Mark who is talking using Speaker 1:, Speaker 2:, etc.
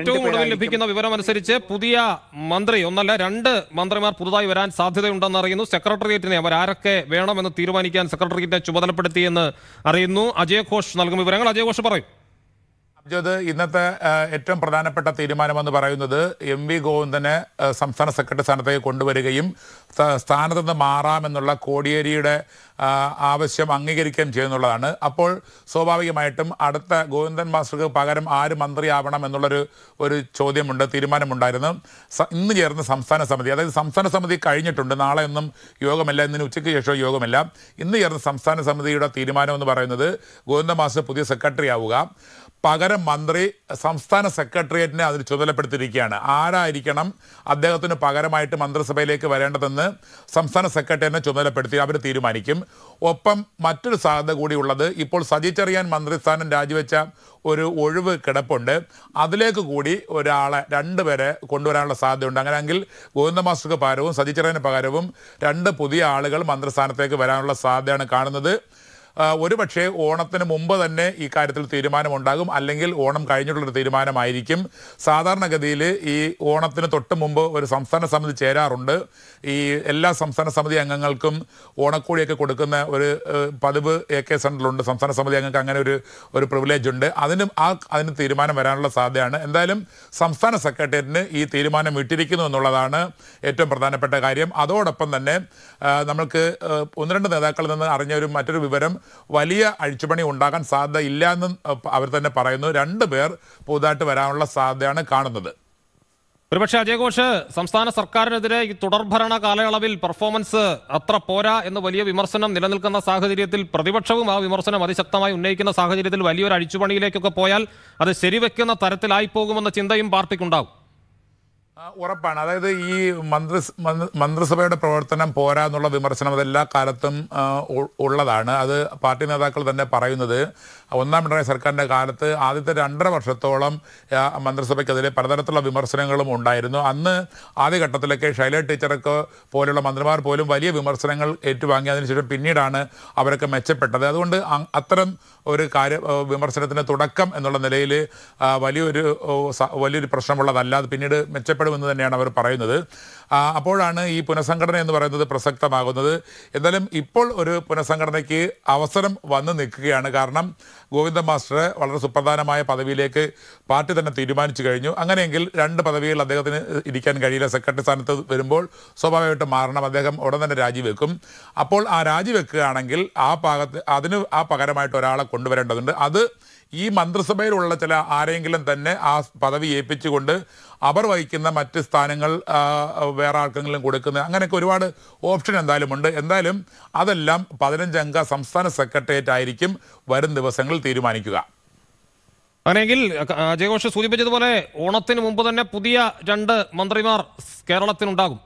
Speaker 1: ഏറ്റവും കൂടുതൽ ലഭിക്കുന്ന
Speaker 2: വിവരമനുസരിച്ച് പുതിയ മന്ത്രി ഒന്നല്ല രണ്ട് മന്ത്രിമാർ പുതുതായി വരാൻ സാധ്യതയുണ്ടെന്ന് അറിയുന്നു സെക്രട്ടേറിയറ്റിനെ അവർ ആരൊക്കെ വേണമെന്ന് തീരുമാനിക്കാൻ സെക്രട്ടേറിയറ്റിനെ ചുമതലപ്പെടുത്തിയെന്ന്
Speaker 1: അറിയുന്നു അജയഘോഷ് നൽകും വിവരങ്ങൾ അജയഘോഷ് പറയും ഇത് ഇന്നത്തെ ഏറ്റവും പ്രധാനപ്പെട്ട തീരുമാനമെന്ന് പറയുന്നത് എം വി ഗോവിന്ദനെ സംസ്ഥാന സെക്രട്ടറി സ്ഥാനത്തേക്ക് കൊണ്ടുവരികയും സ്ഥാനത്ത് നിന്ന് മാറാമെന്നുള്ള കോടിയേരിയുടെ ആവശ്യം അംഗീകരിക്കുകയും ചെയ്യുന്നുള്ളതാണ് അപ്പോൾ സ്വാഭാവികമായിട്ടും അടുത്ത ഗോവിന്ദൻ മാസ്റ്റർക്ക് പകരം ആര് മന്ത്രിയാവണം എന്നുള്ളൊരു ഒരു ചോദ്യമുണ്ട് തീരുമാനമുണ്ടായിരുന്നു ഇന്ന് ചേർന്ന സംസ്ഥാന സമിതി അതായത് സംസ്ഥാന സമിതി കഴിഞ്ഞിട്ടുണ്ട് നാളെ ഒന്നും യോഗമല്ല ഇന്നിന് ഉച്ചയ്ക്ക് ശേഷം യോഗമല്ല ഇന്ന് ചേർന്ന സംസ്ഥാന സമിതിയുടെ തീരുമാനം എന്ന് പറയുന്നത് ഗോവിന്ദൻ മാസ്റ്റർ പുതിയ സെക്രട്ടറി ആവുക പകരം മന്ത്രി സംസ്ഥാന സെക്രട്ടേറിയറ്റിനെ അതിന് ചുമതലപ്പെടുത്തിയിരിക്കുകയാണ് ആരായിരിക്കണം അദ്ദേഹത്തിന് പകരമായിട്ട് മന്ത്രിസഭയിലേക്ക് വരേണ്ടതെന്ന് സംസ്ഥാന സെക്രട്ടേറിയറ്റിനെ ചുമതലപ്പെടുത്തി അവർ തീരുമാനിക്കും ഒപ്പം മറ്റൊരു സാധ്യത കൂടിയുള്ളത് ഇപ്പോൾ സജി ചെറിയാൻ മന്ത്രിസ്ഥാനം രാജിവെച്ച ഒരു ഒഴിവ് കിടപ്പുണ്ട് അതിലേക്ക് കൂടി ഒരാളെ രണ്ടുപേരെ കൊണ്ടുവരാനുള്ള സാധ്യതയുണ്ട് അങ്ങനെയെങ്കിൽ ഗോവിന്ദമാസ്റ്റർക്ക് പകരവും സജി ചെറിയാന് പകരവും രണ്ട് പുതിയ ആളുകൾ മന്ത്രിസ്ഥാനത്തേക്ക് വരാനുള്ള സാധ്യതയാണ് കാണുന്നത് പക്ഷേ ഓണത്തിന് മുമ്പ് തന്നെ ഈ കാര്യത്തിൽ തീരുമാനമുണ്ടാകും അല്ലെങ്കിൽ ഓണം കഴിഞ്ഞിട്ടുള്ളൊരു തീരുമാനമായിരിക്കും സാധാരണഗതിയിൽ ഈ ഓണത്തിന് തൊട്ട് മുമ്പ് ഒരു സംസ്ഥാന സമിതി ചേരാറുണ്ട് ഈ എല്ലാ സംസ്ഥാന സമിതി അംഗങ്ങൾക്കും ഓണക്കോടിയൊക്കെ കൊടുക്കുന്ന ഒരു പതിവ് എ കെ സെൻറ്ററിലുണ്ട് സംസ്ഥാന സമിതി അംഗങ്ങൾക്ക് അങ്ങനെ ഒരു ഒരു പ്രിവിലേജ് ഉണ്ട് അതിനും ആ അതിന് തീരുമാനം വരാനുള്ള സാധ്യതയാണ് എന്തായാലും സംസ്ഥാന സെക്രട്ടേറിയറ്റിന് ഈ തീരുമാനം വിട്ടിരിക്കുന്നു എന്നുള്ളതാണ് ഏറ്റവും പ്രധാനപ്പെട്ട കാര്യം അതോടൊപ്പം തന്നെ നമ്മൾക്ക് ഒന്ന് രണ്ട് നേതാക്കളിൽ നിന്ന് അറിഞ്ഞ ഒരു മറ്റൊരു വിവരം വലിയ അഴിച്ചുപണി ഉണ്ടാകാൻ സാധ്യത ഇല്ല എന്ന് അവർ തന്നെ പറയുന്നു രണ്ട് പേർ പുതുതായിട്ട് വരാനുള്ള സാധ്യതയാണ് കാണുന്നത്
Speaker 2: ഒരുപക്ഷെ അജയഘോഷ് സംസ്ഥാന സർക്കാരിനെതിരെ ഈ തുടർഭരണ കാലയളവിൽ പെർഫോമൻസ് അത്ര പോരാ എന്ന് വലിയ വിമർശനം നിലനിൽക്കുന്ന സാഹചര്യത്തിൽ പ്രതിപക്ഷവും ആ വിമർശനം അതിശക്തമായി ഉന്നയിക്കുന്ന സാഹചര്യത്തിൽ വലിയൊരു അഴിച്ചുപണിയിലേക്കൊക്കെ പോയാൽ അത് ശരിവെക്കുന്ന തരത്തിലായി പോകുമെന്ന ചിന്തയും പാർട്ടിക്കുണ്ടാവും
Speaker 1: ഉറപ്പാണ് അതായത് ഈ മന്ത്രി മന്ത്രിസഭയുടെ പ്രവർത്തനം പോരാ എന്നുള്ള വിമർശനം അതെല്ലാ കാലത്തും ഉള്ളതാണ് അത് പാർട്ടി നേതാക്കൾ തന്നെ പറയുന്നത് ഒന്നാം പിണറായി സർക്കാരിൻ്റെ കാലത്ത് ആദ്യത്തെ രണ്ടര വർഷത്തോളം മന്ത്രിസഭയ്ക്കെതിരെ പലതരത്തിലുള്ള വിമർശനങ്ങളും ഉണ്ടായിരുന്നു അന്ന് ആദ്യഘട്ടത്തിലൊക്കെ ശൈല ടീച്ചറൊക്കെ പോലുള്ള മന്ത്രിമാർ പോലും വലിയ വിമർശനങ്ങൾ ഏറ്റുവാങ്ങി ശേഷം പിന്നീടാണ് അവരൊക്കെ മെച്ചപ്പെട്ടത് അതുകൊണ്ട് അത്തരം ഒരു കാര്യ വിമർശനത്തിന് തുടക്കം എന്നുള്ള നിലയിൽ വലിയൊരു വലിയൊരു പ്രശ്നമുള്ളതല്ലാതെ പിന്നീട് മെച്ചപ്പെട്ട ചെയ്യപ്പെടുമെന്ന് തന്നെയാണ് അവർ പറയുന്നത് അപ്പോഴാണ് ഈ പുനഃസംഘടന എന്ന് പറയുന്നത് പ്രസക്തമാകുന്നത് എന്തായാലും ഇപ്പോൾ ഒരു പുനഃസംഘടനയ്ക്ക് അവസരം വന്നു നിൽക്കുകയാണ് കാരണം ഗോവിന്ദ മാസ്റ്റർ വളരെ സുപ്രധാനമായ പദവിയിലേക്ക് പാർട്ടി തന്നെ തീരുമാനിച്ചു കഴിഞ്ഞു അങ്ങനെയെങ്കിൽ രണ്ട് പദവികൾ അദ്ദേഹത്തിന് ഇരിക്കാൻ കഴിയില്ല സെക്രട്ടറി സ്ഥാനത്ത് വരുമ്പോൾ സ്വാഭാവികമായിട്ട് മാറണം അദ്ദേഹം ഉടൻ തന്നെ രാജിവെക്കും അപ്പോൾ ആ രാജിവെക്കുകയാണെങ്കിൽ ആ പാകത്ത് അതിന് ആ പകരമായിട്ട് ഒരാളെ കൊണ്ടുവരേണ്ടതുണ്ട് അത് ഈ മന്ത്രിസഭയിലുള്ള ചില ആരെങ്കിലും തന്നെ ആ പദവി ഏൽപ്പിച്ചുകൊണ്ട് അവർ വഹിക്കുന്ന മറ്റ് സ്ഥാനങ്ങൾ വേറെ ആർക്കെങ്കിലും കൊടുക്കുന്ന അങ്ങനെയൊക്കെ ഒരുപാട് ഓപ്ഷൻ എന്തായാലും ഉണ്ട് എന്തായാലും അതെല്ലാം പതിനഞ്ചംഗ സംസ്ഥാന സെക്രട്ടേറിയറ്റ് ആയിരിക്കും വരും ദിവസങ്ങളിൽ തീരുമാനിക്കുക
Speaker 2: അങ്ങനെയെങ്കിൽ അജയഘോഷ് സൂചിപ്പിച്ചതുപോലെ ഓണത്തിന് മുമ്പ് തന്നെ പുതിയ രണ്ട് മന്ത്രിമാർ കേരളത്തിനുണ്ടാകും